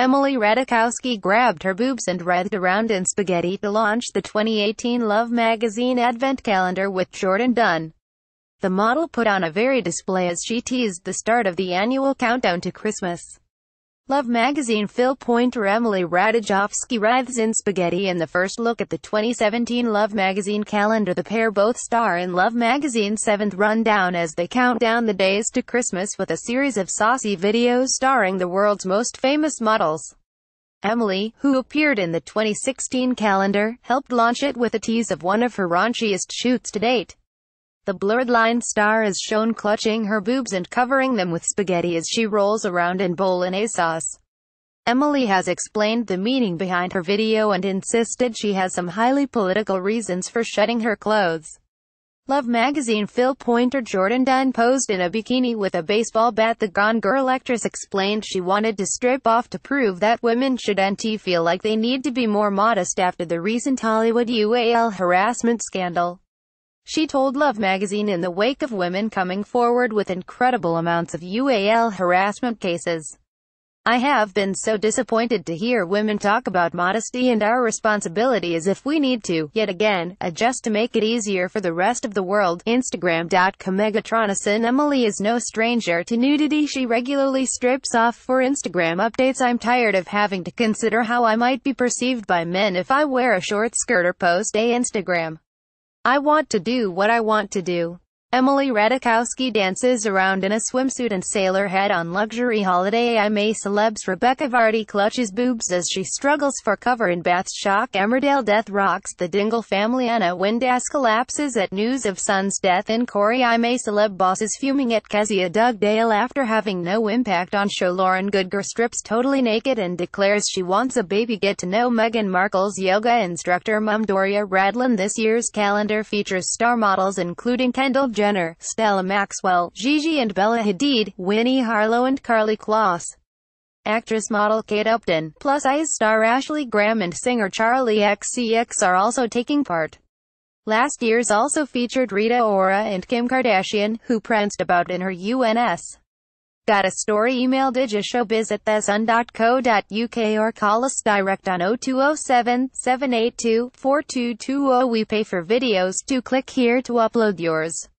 Emily Radikowski grabbed her boobs and writhed around in spaghetti to launch the 2018 Love magazine advent calendar with Jordan Dunn. The model put on a very display as she teased the start of the annual countdown to Christmas. Love magazine Phil Pointer Emily Ratajkowski writhes in spaghetti in the first look at the 2017 Love magazine calendar the pair both star in Love magazine's 7th rundown as they count down the days to Christmas with a series of saucy videos starring the world's most famous models. Emily, who appeared in the 2016 calendar, helped launch it with a tease of one of her raunchiest shoots to date. The blurred line star is shown clutching her boobs and covering them with spaghetti as she rolls around in bolognese sauce. Emily has explained the meaning behind her video and insisted she has some highly political reasons for shedding her clothes. Love magazine Phil Pointer Jordan Dunn posed in a bikini with a baseball bat The Gone Girl actress explained she wanted to strip off to prove that women should NT feel like they need to be more modest after the recent Hollywood UAL harassment scandal. She told Love magazine in the wake of women coming forward with incredible amounts of UAL harassment cases. I have been so disappointed to hear women talk about modesty and our responsibility as if we need to, yet again, adjust to make it easier for the rest of the world. Instagram.com Megatronison Emily is no stranger to nudity she regularly strips off for Instagram updates I'm tired of having to consider how I might be perceived by men if I wear a short skirt or post a Instagram. I want to do what I want to do. Emily Radikowski dances around in a swimsuit and sailor hat on luxury holiday I a celebs Rebecca Vardy clutches boobs as she struggles for cover in bath shock Emmerdale death rocks the Dingle family Anna Windass collapses at news of son's death in Corey I a celeb bosses fuming at Kezia Dugdale after having no impact on show Lauren Goodger strips totally naked and declares she wants a baby get to know Meghan Markle's yoga instructor mum Doria Radlin this year's calendar features star models including Kendall Jenner, Stella Maxwell, Gigi and Bella Hadid, Winnie Harlow and Carly Kloss. Actress-model Kate Upton, plus eyes star Ashley Graham and singer Charlie XCX are also taking part. Last year's also featured Rita Ora and Kim Kardashian, who pranced about in her UNS. Got a story email digishowbiz at thesun.co.uk or call us direct on 0207-782-4220. We pay for videos to click here to upload yours.